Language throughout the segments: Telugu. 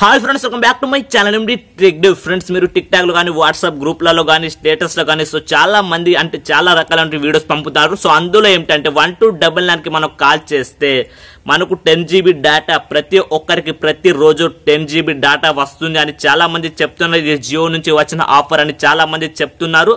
hi friends welcome back to my channel MD trick friends మీరు టిక్ లో కానీ వాట్సాప్ గ్రూప్లలో కానీ స్టేటస్లో కానీ సో చాలా మంది అంటే చాలా రకాల వీడియోస్ పంపుతారు సో అందులో ఏంటంటే వన్ టూ డబల్ నైన్కి మనం కాల్ చేస్తే మనకు టెన్ జీబీ డేటా ప్రతి ఒక్కరికి ప్రతి రోజు టెన్ జీబీ డేటా వస్తుంది అని చాలా మంది చెప్తున్నారు ఇది జియో నుంచి వచ్చిన ఆఫర్ అని చాలా మంది చెప్తున్నారు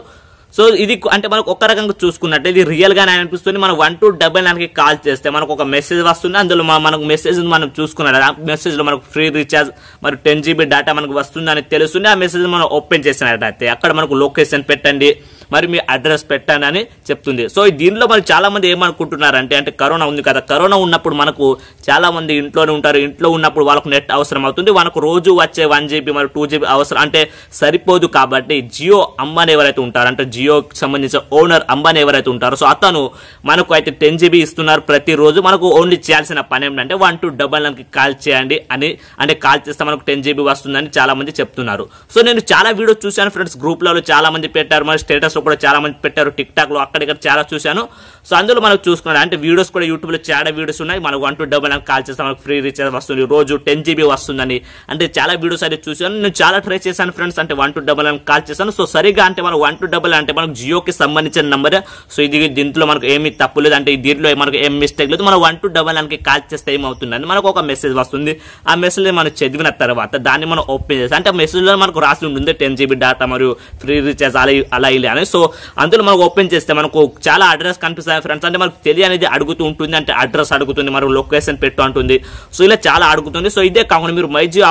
సో ఇది అంటే మనకు ఒక రకంగా చూసుకున్నట్టు ఇది రియల్గానే అనిపిస్తుంది మనం వన్ టూ డబల్ నైన్కి కాల్ చేస్తే మనకు ఒక మెసేజ్ వస్తుంది అందులో మనకు మెసేజ్ మనం చూసుకున్నట్టు ఆ మెసేజ్లో మనకు ఫ్రీ రీఛార్జ్ మరియు టెన్ జీబీ డేటా మనకు వస్తుందని తెలుస్తుంది ఆ మెసేజ్ మనం ఓపెన్ చేసినట్టయితే అక్కడ మనకు లొకేషన్ పెట్టండి మరి మీ అడ్రస్ పెట్టానని చెప్తుంది సో దీనిలో మరి చాలామంది ఏమనుకుంటున్నారంటే అంటే కరోనా ఉంది కదా కరోనా ఉన్నప్పుడు మనకు చాలామంది ఇంట్లోనే ఉంటారు ఇంట్లో ఉన్నప్పుడు వాళ్ళకు నెట్ అవసరం అవుతుంది వాళ్ళకు రోజు వచ్చే వన్ జీబీ మరి టూ జీబీ అవసరం అంటే సరిపోదు కాబట్టి జియో అంబానీ ఎవరైతే ఉంటారు అంటే జియోకి సంబంధించిన ఓనర్ అంబానీ ఎవరైతే ఉంటారో సో అతను మనకు అయితే టెన్ జీబీ ఇస్తున్నారు ప్రతిరోజు మనకు ఓన్లీ చేయాల్సిన పని ఏంటంటే వన్ టూ డబల్ నైన్కి కాల్ చేయండి అని అంటే కాల్ చేస్తే మనకు టెన్ జీబీ వస్తుందని చాలామంది చెప్తున్నారు సో నేను చాలా వీడియో చూశాను ఫ్రెండ్స్ గ్రూప్లలో చాలామంది పెట్టారు మరి స్టేటస్ వీడియోస్ కూడా చాలా మంది పెట్టారు టిక్ లో అక్కడిక్కడ చాలా చూశాను సో అందులో మనకు చూసుకున్నాను అంటే వీడియోస్ కూడా యూట్యూబ్లో చాలా వీడియోస్ ఉన్నాయి మనకు వన్ టూ డబల్ కాల్ చేస్తే మనకు ఫ్రీ రీఛార్జ్ వస్తుంది రోజు టెన్ జీబీ వస్తుందని అంటే చాలా వీడియోస్ అయితే చూశాను నేను చాలా ట్రై చేశాను ఫ్రెండ్స్ అంటే వన్ టూ డబల్ కాల్ చేశాను సో సరిగా అంటే మనకు వన్ టూ డబల్ అంటే మనకు జియోకి సంబంధించిన నెంబర్ సో ఇది దీంట్లో మనకు ఏమి తప్పు లేదు అంటే దీంట్లో మనకు ఏం మిస్టేక్ లేదు మనం వన్ టూ డబల్ నైన్కి కాల్ చేస్తే ఏమవుతుందని మనకు ఒక మెసేజ్ వస్తుంది ఆ మెసేజ్ మనం చదివిన తర్వాత దాన్ని మనం ఓపెన్ చేస్తాం అంటే లో మనకు రాసి ఉంటుంది టెన్ జీబీ డేటా మరియు ఫ్రీ రీఛార్జ్ అలా అలా ఇలా ఉన్నాయి సో అందులో మనకు ఓపెన్ చేస్తే మనకు చాలా అడ్రస్ కనిపిస్తాయి ఫ్రెండ్స్ అంటే మనకు తెలియనిది అడుగుతూ ఉంటుంది అంటే అడ్రస్ అడుగుతుంది మనకు లొకేషన్ పెట్టు అంటుంది సో ఇలా చాలా అడుగుతుంది సో ఇదే కాకుండా మీరు మైజీ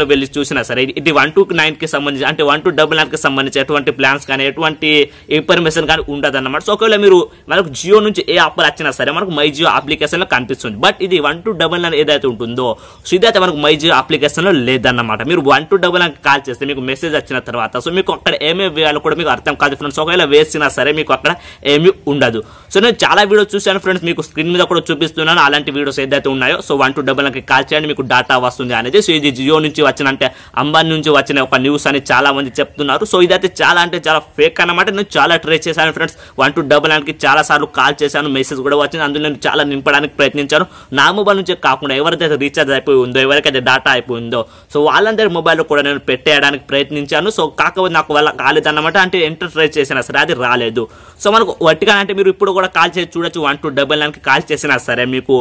లో వెళ్ళి చూసినా సరే ఇది వన్ టు కి సంబంధించి అంటే వన్ టూ డబుల్ నైన్కి సంబంధించి ఎటువంటి ప్లాన్స్ కానీ ఎటువంటి ఇన్ఫర్మేషన్ కానీ ఉండదు అనమాట సో ఒకవేళ మీరు మనకు జియో నుంచి ఏ ఆఫర్ వచ్చినా సరే మనకు మై అప్లికేషన్ లో కనిపిస్తుంది బట్ ఇది వన్ టూ డబల్ నైన్ ఏదైతే ఉంటుందో సో ఇదైతే మనకు మై అప్లికేషన్ లో లేదన్నమాట మీరు one two double nine call చేస్తే మీకు మెసేజ్ వచ్చిన తర్వాత సో మీకు అక్కడ ఏమేమి వేయాలో కూడా మీకు అర్థం కాదు ఫ్రెండ్స్ సో ఒకవేళ వేసినా సరే మీకు అక్కడ ఏమీ ఉండదు సో నేను చాలా వీడియోస్ చూశాను ఫ్రెండ్స్ మీకు స్క్రీన్ మీద కూడా చూపిస్తున్నాను అలాంటి వీడియోస్ ఏదైతే ఉన్నాయో సో వన్ టు డబల్ నాకు కాల్ చేయండి మీకు డాటా వస్తుంది అనేది సో ఇది జియో నుంచి వచ్చిన అంటే అంబానీ నుంచి వచ్చిన ఒక న్యూస్ అని చాలా మంది చెప్తున్నారు సో ఇదైతే చాలా అంటే చాలా ఫేక్ అనమాట నేను చాలా ట్రై చేశాను ఫ్రెండ్స్ వన్ టు డబల్ నైన్కి చాలా సార్లు కాల్ చేశాను మెసేజ్ కూడా వచ్చింది అందులో నేను చాలా నింపడానికి ప్రయత్నించాను నా మొబైల్ నుంచి కాకుండా ఎవరికైతే రీఛార్జ్ అయిపోయి ఉందో ఎవరికైతే డాటా అయిపోయిందో సో వాళ్ళందరి మొబైల్లో కూడా నేను పెట్టేయడానికి ప్రయత్నించాను సో కాకపోతే నాకు వాళ్ళ కాలేదన్నమాట అంటే ఎంటర్ ట్రై చేశాను చేసినా సరే అది రాలేదు సో మనకు వట్టిగా అంటే మీరు ఇప్పుడు కూడా కాల్ చేసి చూడొచ్చు వన్ టూ డబల్ నైన్కి కాల్ చేసినా సరే మీకు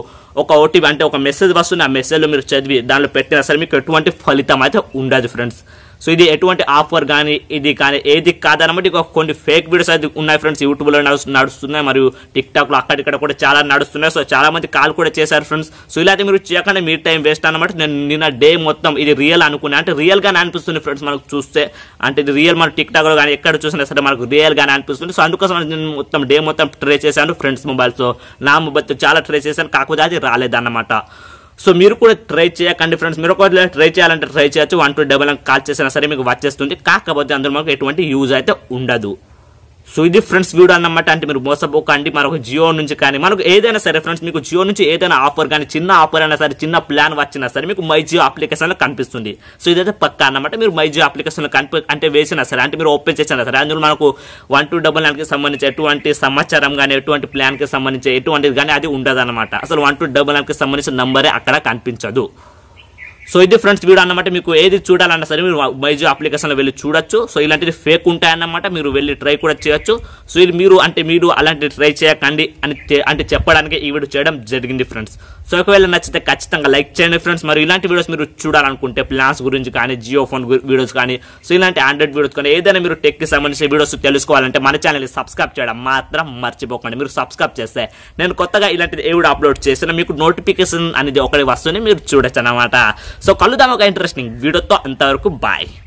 ఒక ఓటీపీ అంటే ఒక మెసేజ్ వస్తుంది ఆ మెసేజ్లో మీరు చదివి దానిలో పెట్టినా సరే మీకు ఎటువంటి ఫలితం అయితే ఉండదు ఫ్రెండ్స్ సో ఇది ఎటువంటి ఆఫర్ కానీ ఇది కానీ ఏది కాదనమాట కొన్ని ఫేక్ వీడియోస్ అయితే ఉన్నాయి ఫ్రెండ్స్ యూట్యూబ్లో నడుస్తున్నాయి మరియు టిక్టాక్లో అక్కడిక్కడ కూడా చాలా నడుస్తున్నాయి సో చాలా మంది కాల్ కూడా చేశారు ఫ్రెండ్స్ సో ఇలా అయితే మీరు చేయకుండా మీ టైం వేస్ట్ అనమాట నేను నిన్న డే మొత్తం ఇది రియల్ అనుకున్నాను అంటే రియల్గానే అనిపిస్తుంది ఫ్రెండ్స్ మనకు చూస్తే అంటే ఇది రియల్ మన టిక్టాక్లో కానీ ఎక్కడ చూసినా సరే మనకు రియల్గానే అనిపిస్తుంది సో అందుకోసం నేను మొత్తం డే మొత్తం ట్రై చేశాను ఫ్రెండ్స్ మొబైల్తో నా మొబైల్తో చాలా ట్రై చేశాను కాకపోతే అది రాలేదన్నమాట సో మీరు కూడా ట్రై చేయకండి ఫ్రెండ్స్ మీరు ఒకవేళ ట్రై చేయాలంటే ట్రై చేయొచ్చు వన్ టూ డబల్ కాల్ చేసినా సరే మీకు వచ్చేస్తుంది కాకపోతే అందులో మాకు ఎటువంటి యూజ్ అయితే ఉండదు సో ఇది ఫ్రెండ్స్ వీడియో అన్నమాట అంటే మీరు మోసపోకండి మనకు జియో నుంచి కానీ మనకు ఏదైనా సరే ఫ్రెండ్స్ మీకు జియో నుంచి ఏదైనా ఆఫర్ కానీ చిన్న ఆఫర్ అయినా సరే చిన్న ప్లాన్ వచ్చినా సరే మీకు మై జియో లో కనిపిస్తుంది సో ఇదైతే పక్క అన్నమాట మీరు మై జియో అప్లికేషన్ కనిపి అంటే వేసినా సరే అంటే మీరు ఓపెన్ చేసినా సరే అందులో మనకు వన్ టూ డబల్ నైన్కి సంబంధించి ఎటువంటి సమాచారం కానీ ఎటువంటి ప్లాన్ కి సంబంధించి ఎటువంటిది కానీ అది ఉండదు అసలు వన్ టూ డబల్ నైన్కి సంబంధించిన నంబరే అక్కడ కనిపించదు సో ఇది ఫ్రెండ్స్ వీడియో అన్నమాట మీకు ఏది చూడాలన్నా సరే మీరు బైజు అప్లికేషన్లో వెళ్ళి చూడొచ్చు సో ఇలాంటిది ఫేక్ ఉంటాయన్నమాట మీరు వెళ్ళి ట్రై కూడా చేయొచ్చు సో ఇది మీరు అంటే మీరు అలాంటివి ట్రై చేయకండి అని అంటే చెప్పడానికి ఈ వీడియో చేయడం జరిగింది ఫ్రెండ్స్ సో ఒకవేళ నచ్చితే ఖచ్చితంగా లైక్ చేయండి ఫ్రెండ్స్ మరి ఇలాంటి వీడియోస్ మీరు చూడాలనుకుంటే ప్లాన్స్ గురించి కానీ జియో ఫోన్ వీడియోస్ కానీ సో ఇలాంటి ఆండ్రాయిడ్ వీడియోస్ కానీ ఏదైనా మీరు టెక్కి సంబంధించిన వీడియోస్ తెలుసుకోవాలంటే మన ఛానల్ని సబ్స్క్రైబ్ చేయడం మాత్రం మర్చిపోకండి మీరు సబ్స్క్రైబ్ చేస్తే నేను కొత్తగా ఇలాంటిది ఏ వీడియో అప్లోడ్ చేస్తున్నా మీకు నోటిఫికేషన్ అనేది ఒకటి వస్తుంది మీరు చూడొచ్చు అనమాట సో కలుద్దాం ఒక ఇంట్రెస్టింగ్ వీడియోతో అంతవరకు బాయ్